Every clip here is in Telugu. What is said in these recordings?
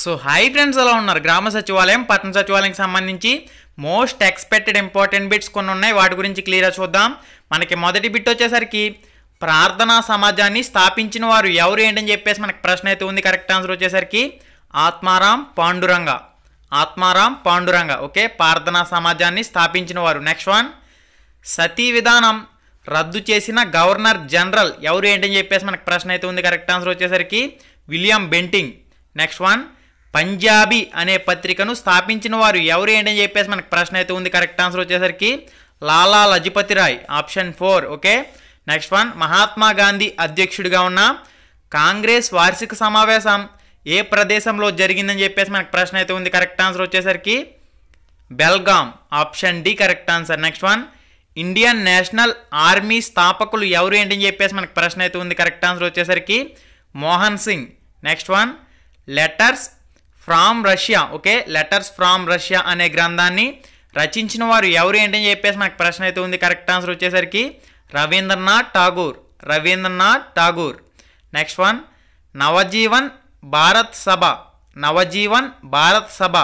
సో హై ఫ్రెండ్స్ అలా ఉన్నారు గ్రామ సచివాలయం పట్టణ సచివాలయంకి సంబంధించి మోస్ట్ ఎక్స్పెక్టెడ్ ఇంపార్టెంట్ బిట్స్ కొన్ని ఉన్నాయి వాటి గురించి క్లియర్గా చూద్దాం మనకి మొదటి బిట్ వచ్చేసరికి ప్రార్థనా సమాజాన్ని స్థాపించిన వారు ఎవరు ఏంటని చెప్పేసి మనకి ప్రశ్న అయితే ఉంది కరెక్ట్ ఆన్సర్ వచ్చేసరికి ఆత్మారాం పాండురంగ ఆత్మారాం పాండురంగ ఓకే ప్రార్థనా సమాజాన్ని స్థాపించిన వారు నెక్స్ట్ వన్ సతీ విధానం రద్దు చేసిన గవర్నర్ జనరల్ ఎవరు ఏంటని చెప్పేసి మనకి ప్రశ్న అయితే ఉంది కరెక్ట్ ఆన్సర్ వచ్చేసరికి William Bentinck next one Punjabi అనే పత్రికను స్థాపించిన వారు ఎవరు ఏంటని చెప్పేసి మనకు ప్రశ్న అయితే ఉంది కరెక్ట్ ఆన్సర్ వచ్చేసరికి Lala Lajpat Rai option four okay next one Mahatma Gandhi అధ్యక్షుడిగా ఉన్న కాంగ్రెస్ వార్షిక సమావేశం ఏ ప్రదేశంలో జరిగిందని చెప్పేసి మనకు ప్రశ్న అయితే ఉంది కరెక్ట్ ఆన్సర్ వచ్చేసరికి Belgaum option D correct answer next one Indian National Army స్థాపకులు ఎవరు ఏంటని చెప్పేసి మనకు ప్రశ్న అయితే ఉంది కరెక్ట్ ఆన్సర్ వచ్చేసరికి Mohan Singh next one letters from Russia okay letters from Russia అనే గ్రంథాన్ని రచించిన వారు ఎవరు ఏంటని చెప్పేసి నాకు ప్రశ్న అయితే ఉంది కరెక్ట్ ఆన్సర్ వచ్చేసరికి రవీంద్రనాథ్ ఠాగూర్ రవీంద్రనాథ్ ఠాగూర్ నెక్స్ట్ వన్ నవజీవన్ భారత్ సభ నవజీవన్ భారత్ సభ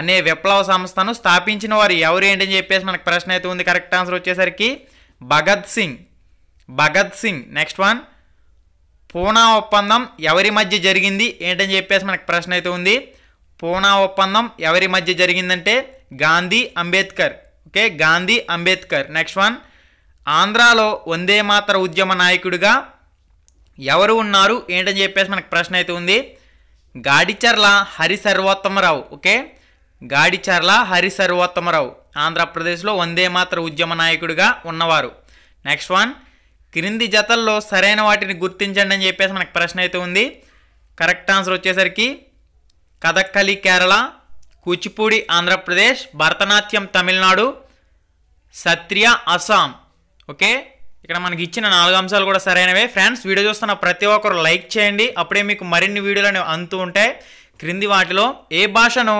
అనే విప్లవ సంస్థను స్థాపించిన వారు ఎవరు ఏంటని చెప్పేసి మనకు ప్రశ్న అయితే ఉంది కరెక్ట్ ఆన్సర్ వచ్చేసరికి భగత్ సింగ్ భగత్ సింగ్ నెక్స్ట్ వన్ పూనా ఒప్పందం ఎవరి మధ్య జరిగింది ఏంటని చెప్పేసి మనకు ప్రశ్న అయితే ఉంది పూనా ఒప్పందం ఎవరి మధ్య జరిగిందంటే Gandhi Ambedkar okay Gandhi Ambedkar next one ఆంధ్రాలో వందే మాత్ర ఉద్యమ నాయకుడిగా ఎవరు ఉన్నారు ఏంటని చెప్పేసి మనకు ప్రశ్న అయితే ఉంది గాడిచర్ల హరి సర్వోత్తమరావు ఓకే గాడిచర్ల హరి సర్వోత్తమరావు ఆంధ్రప్రదేశ్లో వందే మాత్ర ఉద్యమ నాయకుడిగా ఉన్నవారు నెక్స్ట్ వన్ క్రింది జతల్లో సరైన వాటిని గుర్తించండి అని చెప్పేసి మనకు ప్రశ్న అయితే ఉంది కరెక్ట్ ఆన్సర్ వచ్చేసరికి కథక్కలి కేరళ కూచిపూడి ఆంధ్రప్రదేశ్ భరతనాట్యం తమిళనాడు సత్రియ అస్సాం ఓకే ఇక్కడ మనకి ఇచ్చిన నాలుగు అంశాలు కూడా సరైనవే ఫ్రెండ్స్ వీడియో చూస్తున్న ప్రతి ఒక్కరు లైక్ చేయండి అప్పుడే మీకు మరిన్ని వీడియోలు అంతూ ఉంటాయి క్రింది వాటిలో ఏ భాషను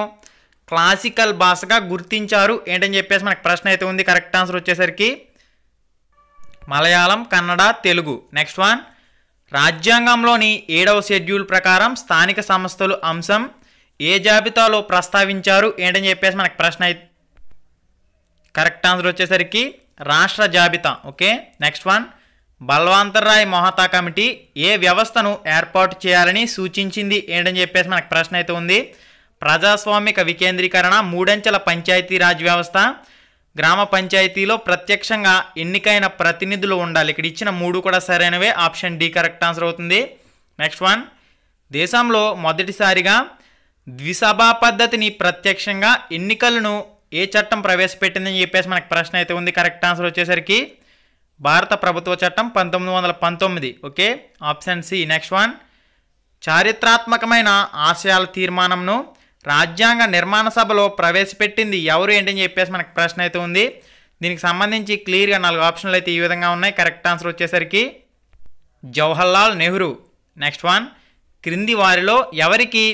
క్లాసికల్ భాషగా గుర్తించారు ఏంటని చెప్పేసి మనకు ప్రశ్న అయితే ఉంది కరెక్ట్ ఆన్సర్ వచ్చేసరికి మలయాళం కన్నడ తెలుగు నెక్స్ట్ వన్ రాజ్యాంగంలోని ఏడవ షెడ్యూల్ ప్రకారం స్థానిక సంస్థలు అంశం ఏ జాబితాలో ప్రస్తావించారు ఏంటని చెప్పేసి మనకు ప్రశ్న అయితే కరెక్ట్ ఆన్సర్ వచ్చేసరికి రాష్ట్ర జాబితా okay next one Balwantrai Mehta committee ఏ వ్యవస్థను ఏర్పాటు చేయాలని సూచించింది ఏంటని చెప్పేసి మనకు ప్రశ్న అయితే ఉంది ప్రజాస్వామిక వికేంద్రీకరణ మూడంచెల పంచాయతీరాజ్ వ్యవస్థ గ్రామ పంచాయతీలో ప్రత్యక్షంగా ఎన్నికైన ప్రతినిధులు ఉండాలి ఇక్కడ ఇచ్చిన మూడు కూడా సరైనవే ఆప్షన్ డి కరెక్ట్ ఆన్సర్ అవుతుంది నెక్స్ట్ వన్ దేశంలో మొదటిసారిగా ద్విసభా పద్ధతిని ప్రత్యక్షంగా ఎన్నికలను ఏ చట్టం ప్రవేశపెట్టిందని చెప్పేసి మనకు ప్రశ్న అయితే ఉంది కరెక్ట్ ఆన్సర్ వచ్చేసరికి భారత ప్రభుత్వ చట్టం పంతొమ్మిది వందల పంతొమ్మిది okay option C next one చారిత్రాత్మకమైన ఆశయాల తీర్మానంను రాజ్యాంగ నిర్మాణ సభలో ప్రవేశపెట్టింది ఎవరు ఏంటని చెప్పేసి మనకు ప్రశ్న అయితే ఉంది దీనికి సంబంధించి క్లియర్గా నాలుగు ఆప్షన్లు అయితే ఈ విధంగా ఉన్నాయి కరెక్ట్ ఆన్సర్ వచ్చేసరికి జవహర్లాల్ నెహ్రూ నెక్స్ట్ వన్ క్రింది వారిలో ఎవరికి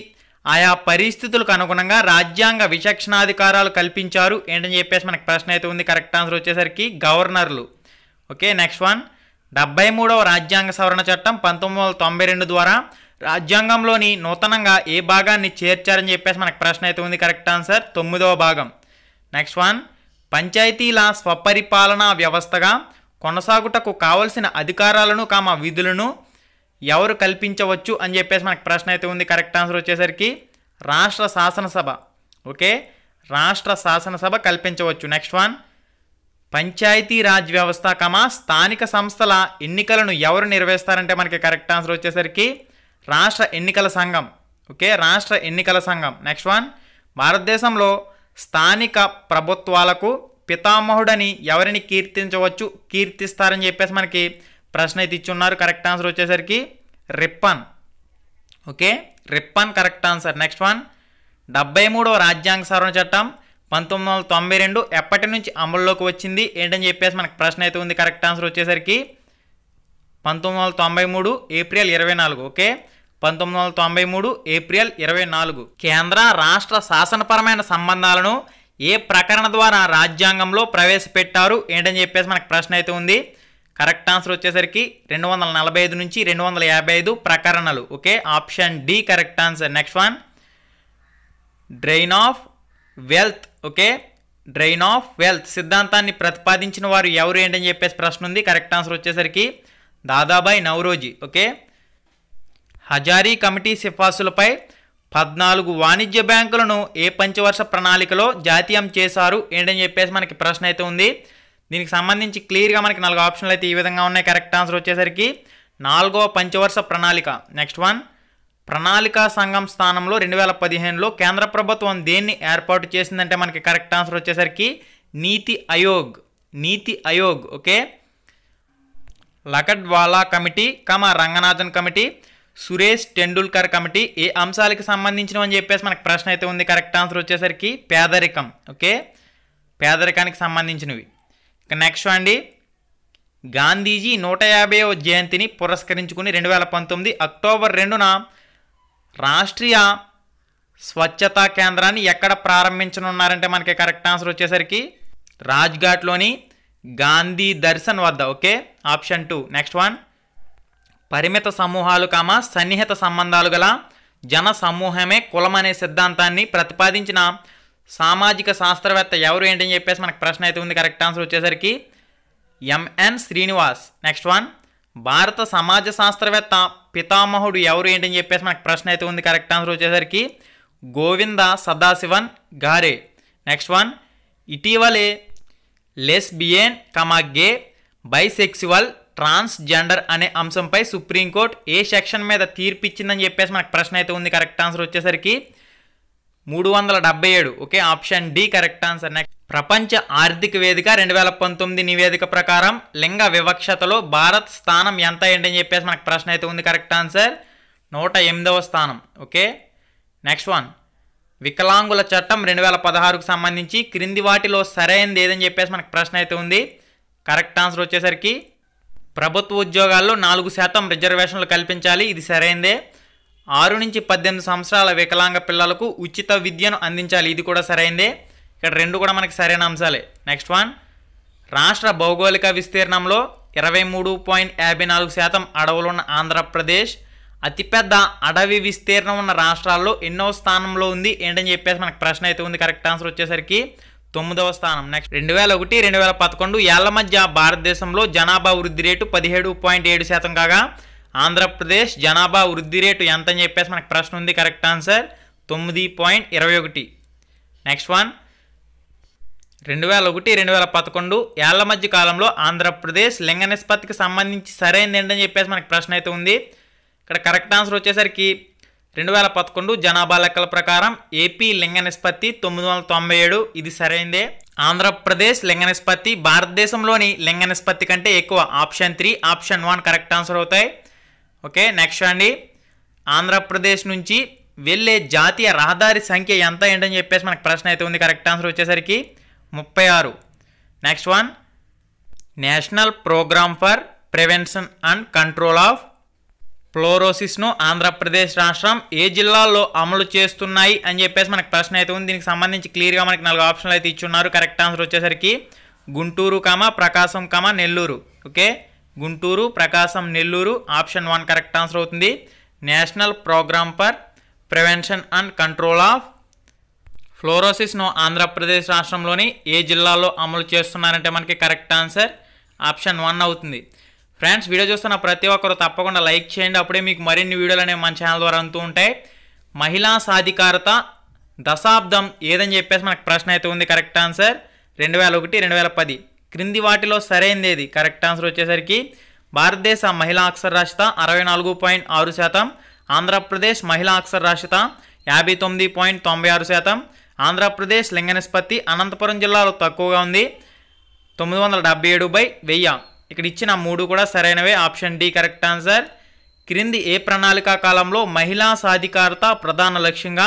ఆయా పరిస్థితులకు అనుగుణంగా రాజ్యాంగ విచక్షణాధికారాలు కల్పించారు ఏంటని చెప్పేసి మనకు ప్రశ్న అయితే ఉంది కరెక్ట్ ఆన్సర్ వచ్చేసరికి గవర్నర్లు ఓకే నెక్స్ట్ వన్ డెబ్బై మూడవ రాజ్యాంగ సవరణ చట్టం పంతొమ్మిది వందల తొంభై రెండు ద్వారా రాజ్యాంగంలోని నూతనంగా ఏ భాగాన్ని చేర్చారని చెప్పేసి మనకు ప్రశ్న అయితే ఉంది కరెక్ట్ ఆన్సర్ తొమ్మిదవ భాగం నెక్స్ట్ వన్ పంచాయతీల స్వపరిపాలనా వ్యవస్థగా కొనసాగుటకు కావలసిన అధికారాలను కామ విధులను ఎవరు కల్పించవచ్చు అని చెప్పేసి మనకు ప్రశ్న అయితే ఉంది కరెక్ట్ ఆన్సర్ వచ్చేసరికి రాష్ట్ర శాసనసభ ఓకే రాష్ట్ర శాసనసభ కల్పించవచ్చు నెక్స్ట్ వన్ పంచాయతీ రాజ్ వ్యవస్థ కమ స్థానిక సంస్థల ఎన్నికలను ఎవరు నిర్వహిస్తారంటే మనకి కరెక్ట్ ఆన్సర్ వచ్చేసరికి రాష్ట్ర ఎన్నికల సంఘం ఓకే రాష్ట్ర ఎన్నికల సంఘం నెక్స్ట్ వన్ భారతదేశంలో స్థానిక ప్రభుత్వాలకు పితామహుడని ఎవరిని కీర్తించవచ్చు కీర్తిస్తారని చెప్పేసి మనకి ప్రశ్న అయితే ఇచ్చున్నారు కరెక్ట్ ఆన్సర్ వచ్చేసరికి Ripon okay Ripon correct answer next one డెబ్బై మూడవ రాజ్యాంగ సవరణ చట్టం పంతొమ్మిది వందల తొంభై రెండు ఎప్పటి నుంచి అమల్లోకి వచ్చింది ఏంటని చెప్పేసి మనకు ప్రశ్న అయితే ఉంది కరెక్ట్ ఆన్సర్ వచ్చేసరికి పంతొమ్మిది వందల తొంభై మూడు ఏప్రిల్ ఇరవై నాలుగు ఓకే పంతొమ్మిది వందల తొంభై మూడు ఏప్రిల్ ఇరవై నాలుగు కేంద్ర రాష్ట్ర శాసనపరమైన సంబంధాలను ఏ ప్రకరణ ద్వారా రాజ్యాంగంలో ప్రవేశపెట్టారు ఏంటని చెప్పేసి మనకు ప్రశ్న అయితే ఉంది కరెక్ట్ ఆన్సర్ వచ్చేసరికి రెండు వందల నలభై ఐదు నుంచి రెండు వందల యాభై ఐదు ప్రకరణలు okay option D correct answer next one drain of wealth okay drain of wealth సిద్ధాంతాన్ని ప్రతిపాదించిన వారు ఎవరు ఏంటని చెప్పేసి ప్రశ్న ఉంది కరెక్ట్ ఆన్సర్ వచ్చేసరికి దాదాబాయ్ నవరోజీ ఓకే హజారీ కమిటీ సిఫార్సులపై పద్నాలుగు వాణిజ్య బ్యాంకులను ఏ పంచవర్ష ప్రణాళికలో జాతీయం చేశారు ఏంటని చెప్పేసి మనకి ప్రశ్న అయితే ఉంది దీనికి సంబంధించి క్లియర్గా మనకి నాలుగు ఆప్షన్లు అయితే ఈ విధంగా ఉన్నాయి కరెక్ట్ ఆన్సర్ వచ్చేసరికి నాలుగవ పంచవర్ష ప్రణాళిక నెక్స్ట్ వన్ ప్రణాళికా సంఘం స్థానంలో రెండు వేల పదిహేనులో కేంద్ర ప్రభుత్వం దేన్ని ఏర్పాటు చేసిందంటే మనకి కరెక్ట్ ఆన్సర్ వచ్చేసరికి NITI Aayog NITI Aayog okay Lakdawala committee comma Ranganathan committee Suresh Tendulkar committee ఏ అంశాలకు సంబంధించినవి అని చెప్పేసి మనకు ప్రశ్న అయితే ఉంది కరెక్ట్ ఆన్సర్ వచ్చేసరికి పేదరికం ఓకే పేదరికానికి సంబంధించినవి ఇక నెక్స్ట్ అండి గాంధీజీ నూట యాభైవ జయంతిని పురస్కరించుకుని రెండు వేల పంతొమ్మిది అక్టోబర్ రెండున రాష్ట్రీయ స్వచ్ఛతా కేంద్రాన్ని ఎక్కడ ప్రారంభించనున్నారంటే మనకి కరెక్ట్ ఆన్సర్ వచ్చేసరికి రాజ్ఘాట్లోని గాంధీ దర్శన్ వద్ద okay option two next one పరిమిత సమూహాలు కామ సన్నిహిత సంబంధాలు గల జన సమూహమే కులం అనే సిద్ధాంతాన్ని ప్రతిపాదించిన సామాజిక శాస్త్రవేత్త ఎవరు ఏంటని చెప్పేసి మనకు ప్రశ్న అయితే ఉంది కరెక్ట్ ఆన్సర్ వచ్చేసరికి ఎంఎన్ శ్రీనివాస్ నెక్స్ట్ వన్ భారత సమాజ శాస్త్రవేత్త పితామహుడు ఎవరు ఏంటని చెప్పేసి మనకు ప్రశ్న అయితే ఉంది కరెక్ట్ ఆన్సర్ వచ్చేసరికి గోవింద సదాశివన్ గారే నెక్స్ట్ వన్ ఇటీవలే lesbian comma gay bisexual transgender అనే అంశంపై సుప్రీంకోర్టు ఏ సెక్షన్ మీద తీర్పిచ్చిందని చెప్పేసి మనకు ప్రశ్న అయితే ఉంది కరెక్ట్ ఆన్సర్ వచ్చేసరికి మూడు వందల డెబ్బై ఏడు okay option D correct answer next ప్రపంచ ఆర్థిక వేదిక రెండు వేల పంతొమ్మిది నివేదిక ప్రకారం లింగ వివక్షతలో భారత్ స్థానం ఎంత ఏంటని చెప్పేసి మనకు ప్రశ్న అయితే ఉంది కరెక్ట్ ఆన్సర్ నూట ఎనిమిదవ స్థానం ఓకే నెక్స్ట్ వన్ వికలాంగుల చట్టం రెండు వేల పదహారుకు సంబంధించి క్రింది వాటిలో సరైనది ఏదని చెప్పేసి మనకు ప్రశ్న అయితే ఉంది కరెక్ట్ ఆన్సర్ వచ్చేసరికి ప్రభుత్వ ఉద్యోగాల్లో నాలుగు శాతం రిజర్వేషన్లు కల్పించాలి ఇది సరైనదే ఆరు నుంచి పద్దెనిమిది సంవత్సరాల వికలాంగ పిల్లలకు ఉచిత విద్యను అందించాలి ఇది కూడా సరైనదే ఇక్కడ రెండు కూడా మనకి సరైన అంశాలే నెక్స్ట్ వన్ రాష్ట్ర భౌగోళిక విస్తీర్ణంలో ఇరవై మూడు పాయింట్ యాభై నాలుగు శాతం అడవులున్న ఆంధ్రప్రదేశ్ అతిపెద్ద అడవి విస్తీర్ణం ఉన్న రాష్ట్రాల్లో ఎన్నో స్థానంలో ఉంది ఏంటని చెప్పేసి మనకు ప్రశ్న అయితే ఉంది కరెక్ట్ ఆన్సర్ వచ్చేసరికి తొమ్మిదవ స్థానం నెక్స్ట్ రెండు వేల ఒకటి రెండు వేల పదకొండు ఏళ్ల మధ్య భారతదేశంలో జనాభా వృద్ధి రేటు పదిహేడు పాయింట్ ఏడు శాతం కాగా ఆంధ్రప్రదేశ్ జనాభా వృద్ధి రేటు ఎంత అని చెప్పేసి మనకు ప్రశ్న ఉంది కరెక్ట్ ఆన్సర్ తొమ్మిది పాయింట్ ఇరవై ఒకటి నెక్స్ట్ వన్ రెండు వేల ఒకటి రెండు వేల పదకొండు ఏళ్ల మధ్య కాలంలో ఆంధ్రప్రదేశ్ లింగ నిష్పత్తికి సంబంధించి సరైనది ఏంటని చెప్పేసి మనకు ప్రశ్న అయితే ఉంది ఇక్కడ కరెక్ట్ ఆన్సర్ వచ్చేసరికి రెండు వేల పదకొండు జనాభా లెక్కల ప్రకారం ఏపీ లింగ నిష్పత్తి తొమ్మిది వందల తొంభై ఏడు ఇది సరైందే ఆంధ్రప్రదేశ్ లింగ నిష్పత్తి భారతదేశంలోని లింగ నిష్పత్తి కంటే ఎక్కువ option three option one correct answer అవుతాయి ఓకే నెక్స్ట్ అండి ఆంధ్రప్రదేశ్ నుంచి వెళ్ళే జాతీయ రహదారి సంఖ్య ఎంత ఏంటని చెప్పేసి మనకు ప్రశ్న అయితే ఉంది కరెక్ట్ ఆన్సర్ వచ్చేసరికి ముప్పై ఆరు next one national programme for prevention and control of ఫ్లోరోసిస్ను ఆంధ్రప్రదేశ్ రాష్ట్రం ఏ జిల్లాల్లో అమలు చేస్తున్నాయి అని చెప్పేసి మనకు ప్రశ్న అయితే ఉంది దీనికి సంబంధించి క్లియర్గా మనకి నాలుగు ఆప్షన్లు అయితే ఇచ్చున్నారు కరెక్ట్ ఆన్సర్ వచ్చేసరికి Guntur comma Prakasam comma Nellore okay Guntur Prakasam Nellore option one correct answer అవుతుంది national programme for prevention and control of ఫ్లోరోసిస్ను ఆంధ్రప్రదేశ్ రాష్ట్రంలోని ఏ జిల్లాలో అమలు చేస్తున్నారంటే మనకి కరెక్ట్ ఆన్సర్ ఆప్షన్ వన్ అవుతుంది ఫ్రెండ్స్ వీడియో చూస్తున్న ప్రతి ఒక్కరు తప్పకుండా లైక్ చేయండి అప్పుడే మీకు మరిన్ని వీడియోలు అనేవి మన ఛానల్ ద్వారా అంటూ ఉంటాయి మహిళా సాధికారత దశాబ్దం ఏదని చెప్పేసి మనకు ప్రశ్న అయితే ఉంది కరెక్ట్ ఆన్సర్ రెండు వేల ఒకటి రెండు వేల పది క్రింది వాటిలో సరైనది ఏది కరెక్ట్ ఆన్సర్ వచ్చేసరికి భారతదేశ మహిళా అక్షరాస్యత అరవై నాలుగు పాయింట్ ఆరు శాతం ఆంధ్రప్రదేశ్ మహిళా అక్షరాస్యత యాభై తొమ్మిది పాయింట్ తొంభై ఆరు శాతం ఆంధ్రప్రదేశ్ లింగ నిష్పత్తి అనంతపురం జిల్లాలో తక్కువగా ఉంది తొమ్మిది వందల డెబ్బై ఏడు బై వెయ్యి ఇక్కడ ఇచ్చిన మూడు కూడా సరైనవే ఆప్షన్ డి కరెక్ట్ ఆన్సర్ క్రింది ఏ ప్రణాళిక కాలంలో మహిళా సాధికారత ప్రధాన లక్ష్యంగా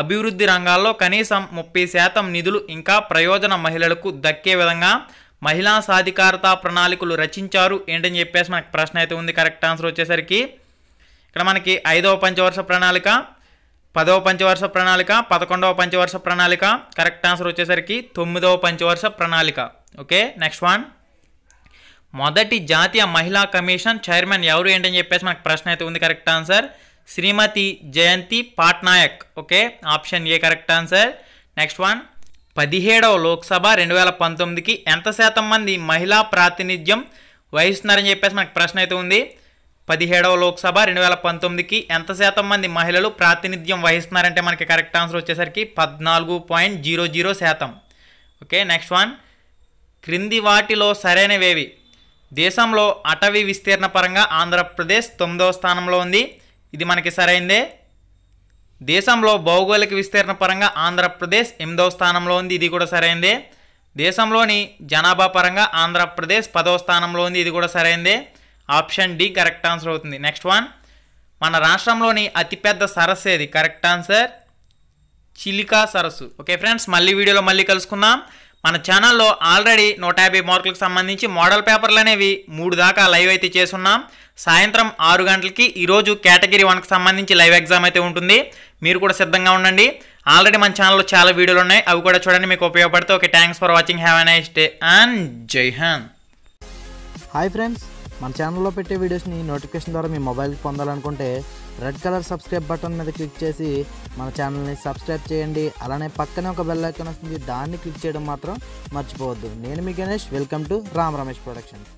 అభివృద్ధి రంగాల్లో కనీసం ముప్పై శాతం నిధులు ఇంకా ప్రయోజన మహిళలకు దక్కే విధంగా మహిళా సాధికారత ప్రణాళికలు రచించారు ఏంటని చెప్పేసి మనకు ప్రశ్న అయితే ఉంది కరెక్ట్ ఆన్సర్ వచ్చేసరికి ఇక్కడ మనకి ఐదవ పంచవర్ష ప్రణాళిక పదవ పంచవర్ష ప్రణాళిక పదకొండవ పంచవర్ష ప్రణాళిక కరెక్ట్ ఆన్సర్ వచ్చేసరికి తొమ్మిదవ పంచవర్ష ప్రణాళిక ఓకే నెక్స్ట్ వన్ మొదటి జాతీయ మహిళా కమిషన్ చైర్మన్ ఎవరు ఏంటని చెప్పేసి మనకు ప్రశ్న అయితే ఉంది correct answer Shrimati Jayanti Patnaik okay option A correct answer next one పదిహేడవ లోక్సభ రెండు వేల పంతొమ్మిదికి ఎంత శాతం మంది మహిళా ప్రాతినిధ్యం వహిస్తున్నారని చెప్పేసి మనకు ప్రశ్న అయితే ఉంది పదిహేడవ లోక్సభ రెండు వేల పంతొమ్మిదికి ఎంత శాతం మంది మహిళలు ప్రాతినిధ్యం వహిస్తున్నారంటే మనకి కరెక్ట్ ఆన్సర్ వచ్చేసరికి పద్నాలుగు పాయింట్ జీరో జీరో శాతం ఓకే నెక్స్ట్ వన్ క్రింది వాటిలో సరైనవేవి దేశంలో అటవీ విస్తీర్ణ పరంగా ఆంధ్రప్రదేశ్ తొమ్మిదవ స్థానంలో ఉంది ఇది మనకి సరైందే దేశంలో భౌగోళిక విస్తీర్ణ పరంగా ఆంధ్రప్రదేశ్ ఎనిమిదవ స్థానంలో ఉంది ఇది కూడా సరైందే దేశంలోని జనాభా పరంగా ఆంధ్రప్రదేశ్ పదవ స్థానంలో ఉంది ఇది కూడా సరైందే ఆప్షన్ డి కరెక్ట్ ఆన్సర్ అవుతుంది నెక్స్ట్ వన్ మన రాష్ట్రంలోని అతిపెద్ద సరస్సు ఏది కరెక్ట్ ఆన్సర్ చిలికా సరస్సు ఓకే ఫ్రెండ్స్ మళ్ళీ వీడియోలో మళ్ళీ కలుసుకుందాం మన ఛానల్లో ఆల్రెడీ నూట యాభై మార్కులకు సంబంధించి మోడల్ పేపర్లు అనేవి మూడు దాకా లైవ్ అయితే చేస్తున్నాం సాయంత్రం ఆరు గంటలకి ఈరోజు కేటగిరీ వన్కి సంబంధించి లైవ్ ఎగ్జామ్ అయితే ఉంటుంది మీరు కూడా సిద్ధంగా ఉండండి ఆల్రెడీ మన ఛానల్లో చాలా వీడియోలు ఉన్నాయి అవి కూడా చూడండి మీకు ఉపయోగపడితే okay thanks for watching have a nice day and Jai హాన్ హాయ్ ఫ్రెండ్స్ మన ఛానల్లో పెట్టే వీడియోస్ని నోటిఫికేషన్ ద్వారా మీ మొబైల్కి పొందాలనుకుంటే రెడ్ కలర్ సబ్స్క్రైబ్ బటన్ మీద క్లిక్ చేసి మన ఛానల్ని సబ్స్క్రైబ్ చేయండి అలానే పక్కనే ఒక బెల్లైకన్ వస్తుంది దాన్ని క్లిక్ చేయడం మాత్రం మర్చిపోవద్దు నేను మీ Ganesh welcome to Ram Ramesh production